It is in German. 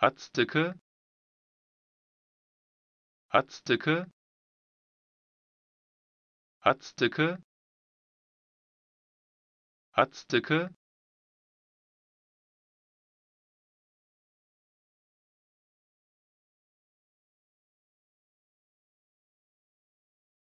atsdeke atsdeke atsdeke atsdeke